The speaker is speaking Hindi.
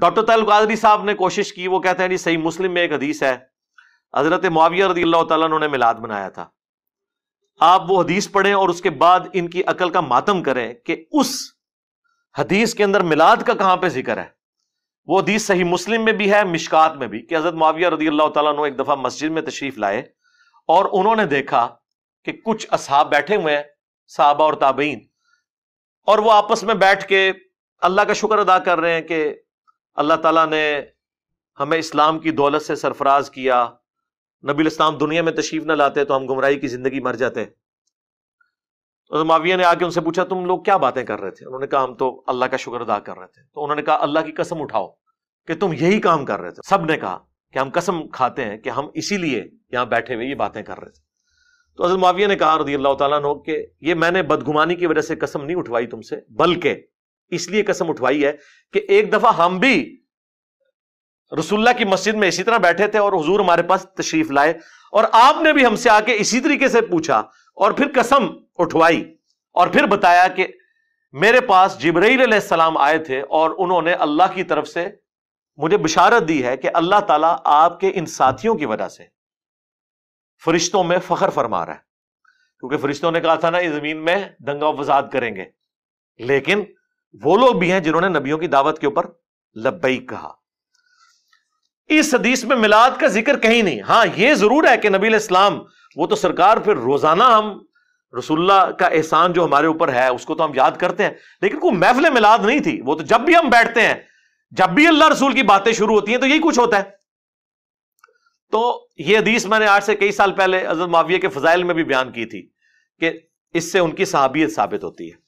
डॉक्टर तयल कादरी साहब ने कोशिश की वो कहते हैं जी सही मुस्लिम में एक हदीस है हजरत मुआविया रदी अल्लाह तु ने मिलाद मनाया था आप वो हदीस पढ़ें और उसके बाद इनकी अकल का मातम करें कि उस हदीस के अंदर मिलाद का कहाँ पे जिक्र है वो हदीस सही मुस्लिम में भी है मिशकात में भी कि हजरत माविया रदी अल्लाह तु एक दफ़ा मस्जिद में तशरीफ लाए और उन्होंने देखा कि कुछ असहाब बैठे हुए हैं साहबा और ताबीन और वह आपस में बैठ के अल्लाह का शुक्र अदा कर रहे हैं कि अल्लाह ताला ने हमें इस्लाम की दौलत से सरफराज किया नबी इस्लाम दुनिया में तशीफ न लाते तो हम गुमराही की ज़िंदगी मर जाते तो माविया ने आके उनसे पूछा तुम लोग क्या बातें कर रहे थे उन्होंने कहा हम तो अल्लाह का शुक्र अदा कर रहे थे तो उन्होंने कहा अल्लाह की कसम उठाओ कि तुम यही काम कर रहे थे सब ने कहा कि हम कसम खाते हैं कि हम इसीलिए यहां बैठे हुए ये बातें कर रहे थे तो हजरत माविया ने कहा रदी अल्लाह तला कि ये मैंने बदगुमानी की वजह से कसम नहीं उठवाई तुमसे बल्कि इसलिए कसम उठवाई है कि एक दफा हम भी रसुल्ला की मस्जिद में इसी तरह बैठे थे और हुजूर हमारे पास तशरीफ लाए और आपने भी हमसे आके इसी तरीके से पूछा और फिर कसम उठवाई और फिर बताया कि मेरे पास जिब्राईल आए थे और उन्होंने अल्लाह की तरफ से मुझे बिशारत दी है कि अल्लाह तला आपके इन साथियों की वजह से फरिश्तों में फखर फरमा रहा है क्योंकि फरिश्तों ने कहा था ना इस जमीन में दंगा वजाद करेंगे लेकिन वो लोग भी हैं जिन्होंने नबियों की दावत के ऊपर लबई कहा इस हदीस में मिलाद का जिक्र कहीं नहीं हां यह जरूर है कि नबी इस्लाम वो तो सरकार फिर रोजाना हम रसुल्ला का एहसान जो हमारे ऊपर है उसको तो हम याद करते हैं लेकिन कोई महफिल मिलाद नहीं थी वो तो जब भी हम बैठते हैं जब भी अल्लाह रसूल की बातें शुरू होती हैं तो यही कुछ होता है तो ये हदीस मैंने आज से कई साल पहले अजर माविया के फजाइल में भी बयान की थी कि इससे उनकी सहाबियत साबित होती है